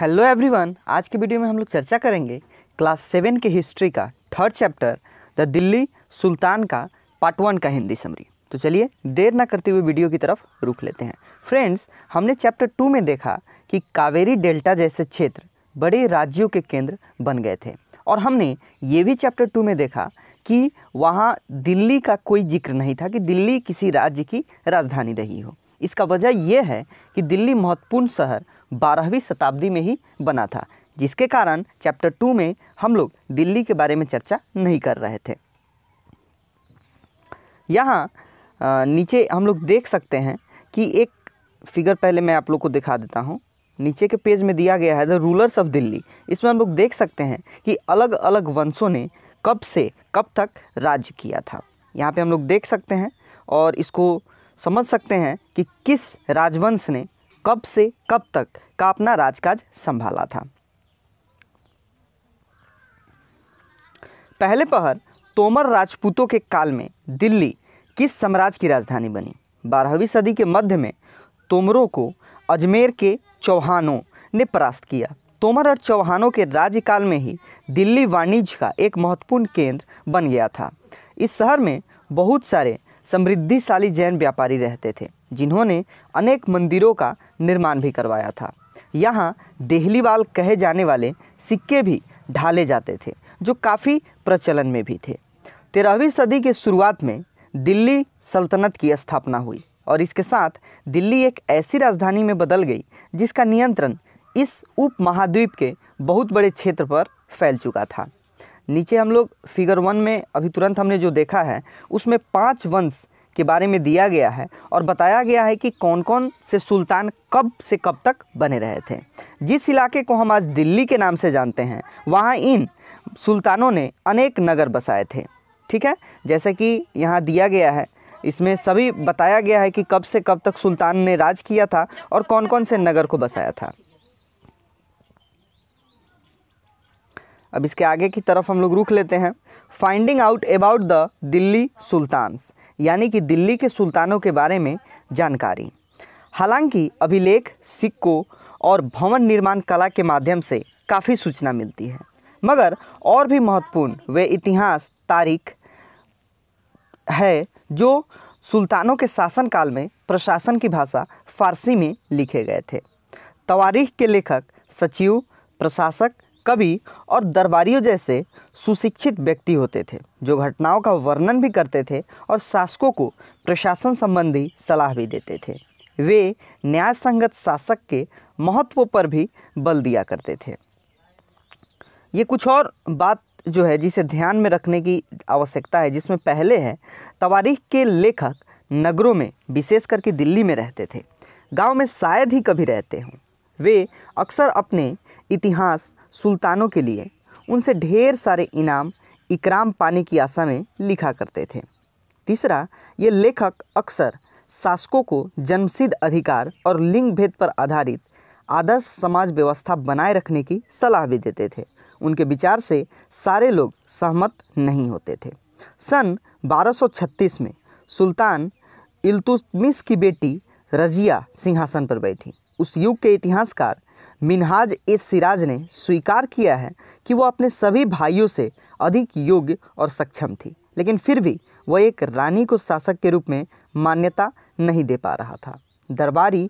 hello everyone आज की video में हम लोग चर्चा करेंगे क्लास सेवन के हिस्ट्री का third chapter the Delhi sultan का पार्ट वन का हिंदी समरी तो चलिए देर ना करते हुए वीडियो की तरफ रुक लेते हैं फ्रेंड्स हमने चैप्टर टू में देखा कि कावेरी डेल्टा जैसे क्षेत्र बड़े राज्यों के केंद्र बन गए थे और हमने ये भी चैप्टर टू में देखा कि वहाँ दिल्ली का कोई जिक्र नहीं था कि दिल्ली किसी राज्य की राजधानी रही हो इसका वजह यह है कि दिल्ली महत्वपूर्ण शहर बारहवीं शताब्दी में ही बना था जिसके कारण चैप्टर टू में हम लोग दिल्ली के बारे में चर्चा नहीं कर रहे थे यहाँ नीचे हम लोग देख सकते हैं कि एक फिगर पहले मैं आप लोग को दिखा देता हूँ नीचे के पेज में दिया गया है द रूलर्स ऑफ दिल्ली इसमें हम लोग देख सकते हैं कि अलग अलग वंशों ने कब से कब तक राज्य किया था यहाँ पे हम लोग देख सकते हैं और इसको समझ सकते हैं कि किस राजवंश ने कब से कब तक का अपना राजकाज संभाला था पहले पहर तोमर राजपूतों के काल में दिल्ली किस साम्राज्य की राजधानी बनी बारहवीं सदी के मध्य में तोमरों को अजमेर के चौहानों ने परास्त किया तोमर और चौहानों के राज्यकाल में ही दिल्ली वाणिज्य का एक महत्वपूर्ण केंद्र बन गया था इस शहर में बहुत सारे समृद्धिशाली जैन व्यापारी रहते थे जिन्होंने अनेक मंदिरों का निर्माण भी करवाया था यहाँ देहलीवाल कहे जाने वाले सिक्के भी ढाले जाते थे जो काफ़ी प्रचलन में भी थे तेरहवीं सदी के शुरुआत में दिल्ली सल्तनत की स्थापना हुई और इसके साथ दिल्ली एक ऐसी राजधानी में बदल गई जिसका नियंत्रण इस उप महाद्वीप के बहुत बड़े क्षेत्र पर फैल चुका था नीचे हम लोग फिगर वन में अभी तुरंत हमने जो देखा है उसमें पांच वंश के बारे में दिया गया है और बताया गया है कि कौन कौन से सुल्तान कब से कब तक बने रहे थे जिस इलाके को हम आज दिल्ली के नाम से जानते हैं वहाँ इन सुल्तानों ने अनेक नगर बसाए थे ठीक है जैसे कि यहाँ दिया गया है इसमें सभी बताया गया है कि कब से कब तक सुल्तान ने राज किया था और कौन कौन से नगर को बसाया था अब इसके आगे की तरफ हम लोग रुख लेते हैं finding out about the Delhi sultans यानी कि दिल्ली के सुल्तानों के बारे में जानकारी हालांकि अभिलेख सिक्कों और भवन निर्माण कला के माध्यम से काफ़ी सूचना मिलती है मगर और भी महत्वपूर्ण वे इतिहास तारीख है जो सुल्तानों के शासनकाल में प्रशासन की भाषा फारसी में लिखे गए थे तवारीख के लेखक सचिव प्रशासक कवि और दरबारियों जैसे सुशिक्षित व्यक्ति होते थे जो घटनाओं का वर्णन भी करते थे और शासकों को प्रशासन संबंधी सलाह भी देते थे वे न्याय संगत शासक के महत्व पर भी बल दिया करते थे ये कुछ और बात जो है जिसे ध्यान में रखने की आवश्यकता है जिसमें पहले है तवारीख के लेखक नगरों में विशेष करके दिल्ली में रहते थे गांव में शायद ही कभी रहते हों वे अक्सर अपने इतिहास सुल्तानों के लिए उनसे ढेर सारे इनाम इकराम पाने की आशा में लिखा करते थे तीसरा ये लेखक अक्सर शासकों को जन्मसिद्ध अधिकार और लिंग भेद पर आधारित आदर्श समाज व्यवस्था बनाए रखने की सलाह भी देते थे उनके विचार से सारे लोग सहमत नहीं होते थे सन 1236 में सुल्तान इल्तुतमिस की बेटी रजिया सिंहासन पर बैठी उस युग के इतिहासकार मिनहाज ए सिराज ने स्वीकार किया है कि वो अपने सभी भाइयों से अधिक योग्य और सक्षम थी लेकिन फिर भी वह एक रानी को शासक के रूप में मान्यता नहीं दे पा रहा था दरबारी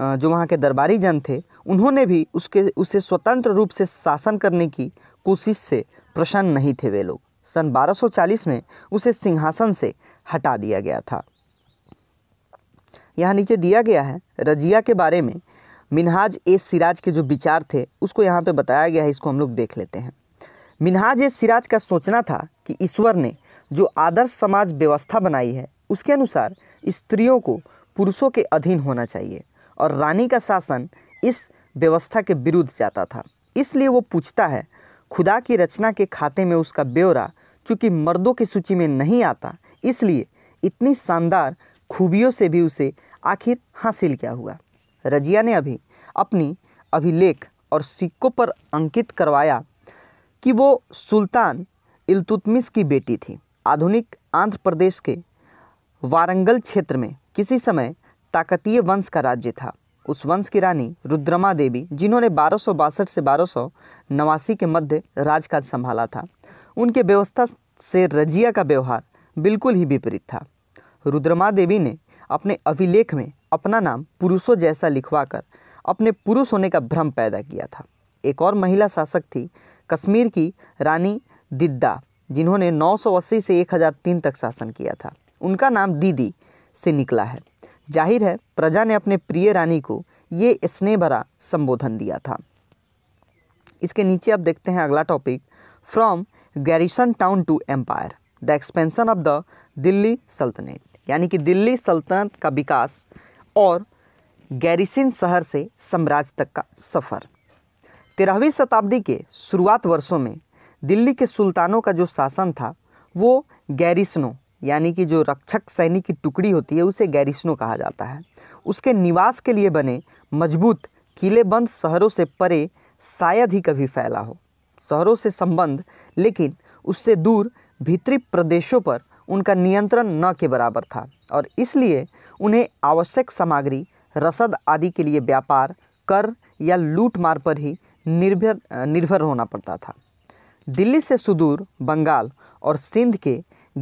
जो वहाँ के दरबारी जन थे उन्होंने भी उसके उसे स्वतंत्र रूप से शासन करने की कोशिश से प्रसन्न नहीं थे वे लोग सन 1240 में उसे सिंहासन से हटा दिया गया था यहाँ नीचे दिया गया है रजिया के बारे में मिनहाज ए सिराज के जो विचार थे उसको यहाँ पे बताया गया है इसको हम लोग देख लेते हैं मिनहाज ए सिराज का सोचना था कि ईश्वर ने जो आदर्श समाज व्यवस्था बनाई है उसके अनुसार स्त्रियों को पुरुषों के अधीन होना चाहिए और रानी का शासन इस व्यवस्था के विरुद्ध जाता था इसलिए वो पूछता है खुदा की रचना के खाते में उसका ब्यौरा चूँकि मर्दों की सूची में नहीं आता इसलिए इतनी शानदार खूबियों से भी उसे आखिर हासिल क्या हुआ रजिया ने अभी अपनी अभिलेख और सिक्कों पर अंकित करवाया कि वो सुल्तान इलतुतमिस की बेटी थी आधुनिक आंध्र प्रदेश के वारंगल क्षेत्र में किसी समय ताकतीय वंश का राज्य था उस वंश की रानी रुद्रमा देवी जिन्होंने बारह से बारह नवासी के मध्य राजकाज संभाला था उनके व्यवस्था से रजिया का व्यवहार बिल्कुल ही विपरीत था रुद्रमा देवी ने अपने अभिलेख में अपना नाम पुरुषों जैसा लिखवाकर अपने पुरुष होने का भ्रम पैदा किया था एक और महिला शासक थी कश्मीर की रानी दिद्दा जिन्होंने 980 से 1003 तक शासन किया था उनका नाम दीदी से निकला है जाहिर है प्रजा ने अपने प्रिय रानी को ये स्नेह भरा संबोधन दिया था इसके नीचे आप देखते हैं अगला topic from garrison town to empire the expansion of the Delhi सल्तनत यानी कि दिल्ली सल्तनत का विकास और गैरिसिन शहर से साम्राज्य तक का सफ़र तेरहवीं शताब्दी के शुरुआत वर्षों में दिल्ली के सुल्तानों का जो शासन था वो गैरिसनों यानी कि जो रक्षक सैनिक की टुकड़ी होती है उसे गैरिसनों कहा जाता है उसके निवास के लिए बने मजबूत किलेबंद शहरों से परे शायद ही कभी फैला हो शहरों से संबंध लेकिन उससे दूर भीतरी प्रदेशों पर उनका नियंत्रण न के बराबर था और इसलिए उन्हें आवश्यक सामग्री रसद आदि के लिए व्यापार कर या लूटमार पर ही निर्भर निर्भर होना पड़ता था दिल्ली से सुदूर बंगाल और सिंध के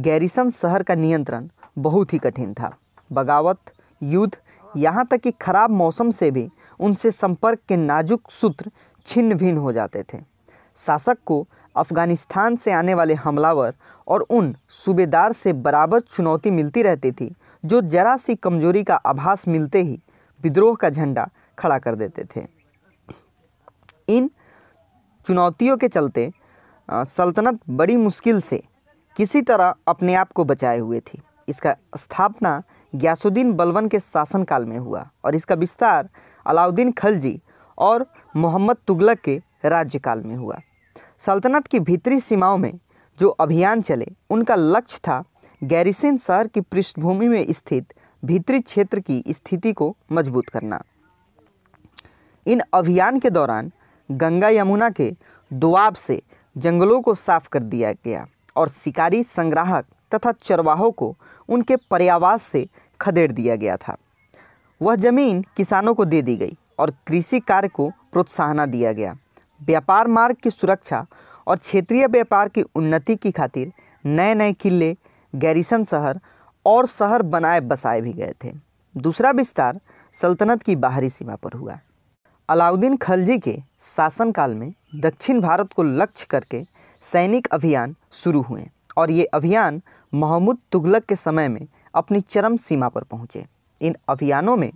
गैरिसन शहर का नियंत्रण बहुत ही कठिन था बगावत युद्ध यहाँ तक कि खराब मौसम से भी उनसे संपर्क के नाजुक सूत्र छिन्न भिन्न हो जाते थे शासक को अफ़गानिस्तान से आने वाले हमलावर और उन सूबेदार से बराबर चुनौती मिलती रहती थी जो जरा सी कमजोरी का आभास मिलते ही विद्रोह का झंडा खड़ा कर देते थे इन चुनौतियों के चलते सल्तनत बड़ी मुश्किल से किसी तरह अपने आप को बचाए हुए थी इसका स्थापना ग्यासुद्दीन बलवन के शासनकाल में हुआ और इसका विस्तार अलाउद्दीन खलजी और मोहम्मद तुगलक के राज्यकाल में हुआ सल्तनत की भीतरी सीमाओं में जो अभियान चले उनका लक्ष्य था गैरिसन शहर की पृष्ठभूमि में स्थित भीतरी क्षेत्र की स्थिति को मजबूत करना इन अभियान के दौरान गंगा यमुना के दुआब से जंगलों को साफ कर दिया गया और शिकारी संग्राहक तथा चरवाहों को उनके पर्यावास से खदेड़ दिया गया था वह जमीन किसानों को दे दी गई और कृषि कार्य को प्रोत्साहन दिया गया व्यापार मार्ग की सुरक्षा और क्षेत्रीय व्यापार की उन्नति की खातिर नए नए किले गैरिसन शहर और शहर बनाए बसाए भी गए थे दूसरा विस्तार सल्तनत की बाहरी सीमा पर हुआ अलाउद्दीन खलजी के शासनकाल में दक्षिण भारत को लक्ष्य करके सैनिक अभियान शुरू हुए और ये अभियान महमूद तुगलक के समय में अपनी चरम सीमा पर पहुँचे इन अभियानों में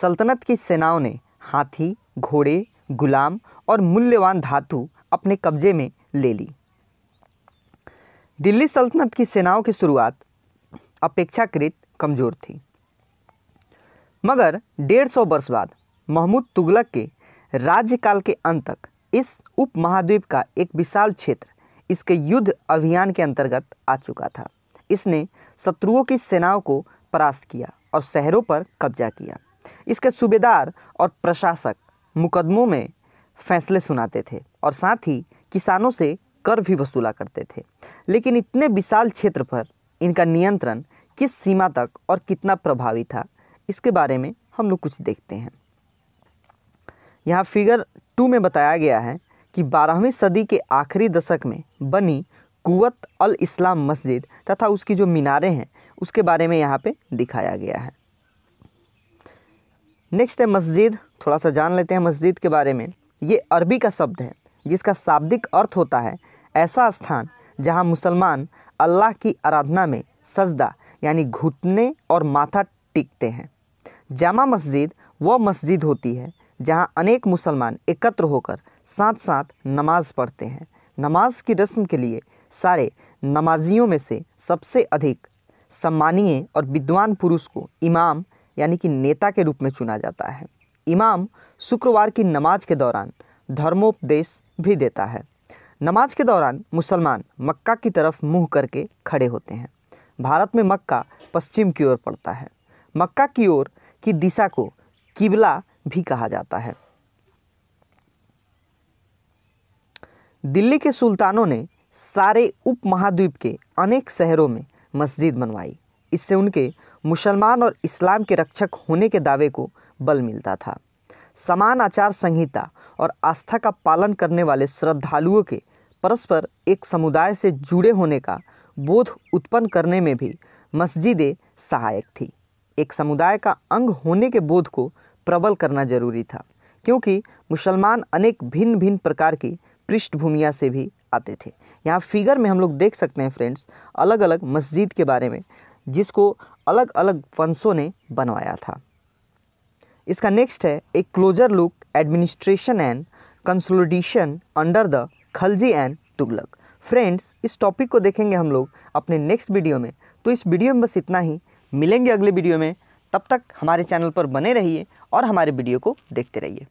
सल्तनत की सेनाओं ने हाथी घोड़े गुलाम और मूल्यवान धातु अपने कब्जे में ले ली दिल्ली सल्तनत की सेनाओं की शुरुआत अपेक्षाकृत कमज़ोर थी मगर डेढ़ सौ वर्ष बाद महमूद तुगलक के राज्यकाल के अंत तक इस उपमहाद्वीप का एक विशाल क्षेत्र इसके युद्ध अभियान के अंतर्गत आ चुका था इसने शत्रुओं की सेनाओं को परास्त किया और शहरों पर कब्जा किया इसके सूबेदार और प्रशासक मुकदमों में फैसले सुनाते थे और साथ ही किसानों से कर भी वसूला करते थे लेकिन इतने विशाल क्षेत्र पर इनका नियंत्रण किस सीमा तक और कितना प्रभावी था इसके बारे में हम लोग कुछ देखते हैं यहाँ फिगर टू में बताया गया है कि बारहवीं सदी के आखिरी दशक में बनी कुवत अल इस्लाम मस्जिद तथा उसकी जो मीनारें हैं उसके बारे में यहाँ पे दिखाया गया है नेक्स्ट है मस्जिद थोड़ा सा जान लेते हैं मस्जिद के बारे में ये अरबी का शब्द है जिसका शाब्दिक अर्थ होता है ऐसा स्थान जहाँ मुसलमान अल्लाह की आराधना में सजदा यानी घुटने और माथा टिकते हैं जामा मस्जिद वह मस्जिद होती है जहाँ अनेक मुसलमान एकत्र होकर साथ साथ नमाज पढ़ते हैं नमाज की रस्म के लिए सारे नमाजियों में से सबसे अधिक सम्मानीय और विद्वान पुरुष को इमाम यानी कि नेता के रूप में चुना जाता है इमाम शुक्रवार की नमाज के दौरान धर्मोपदेश भी देता है नमाज के दौरान मुसलमान मक्का की तरफ मुंह करके खड़े होते हैं भारत में मक्का पश्चिम की ओर पड़ता है मक्का की ओर की दिशा को किबला भी कहा जाता है दिल्ली के सुल्तानों ने सारे उपमहाद्वीप के अनेक शहरों में मस्जिद बनवाई इससे उनके मुसलमान और इस्लाम के रक्षक होने के दावे को बल मिलता था समान आचार संहिता और आस्था का पालन करने वाले श्रद्धालुओं के परस्पर एक समुदाय से जुड़े होने का बोध उत्पन्न करने में भी मस्जिदें सहायक थी एक समुदाय का अंग होने के बोध को प्रबल करना जरूरी था क्योंकि मुसलमान अनेक भिन्न भिन्न प्रकार की पृष्ठभूमिया से भी आते थे यहाँ फिगर में हम लोग देख सकते हैं फ्रेंड्स अलग अलग मस्जिद के बारे में जिसको अलग अलग वंशों ने बनवाया था इसका नेक्स्ट है a closer look administration and consolidation under the Khalji and Tughlaq friends इस टॉपिक को देखेंगे हम लोग अपने नेक्स्ट वीडियो में तो इस वीडियो में बस इतना ही मिलेंगे अगले वीडियो में तब तक हमारे चैनल पर बने रहिए और हमारे वीडियो को देखते रहिए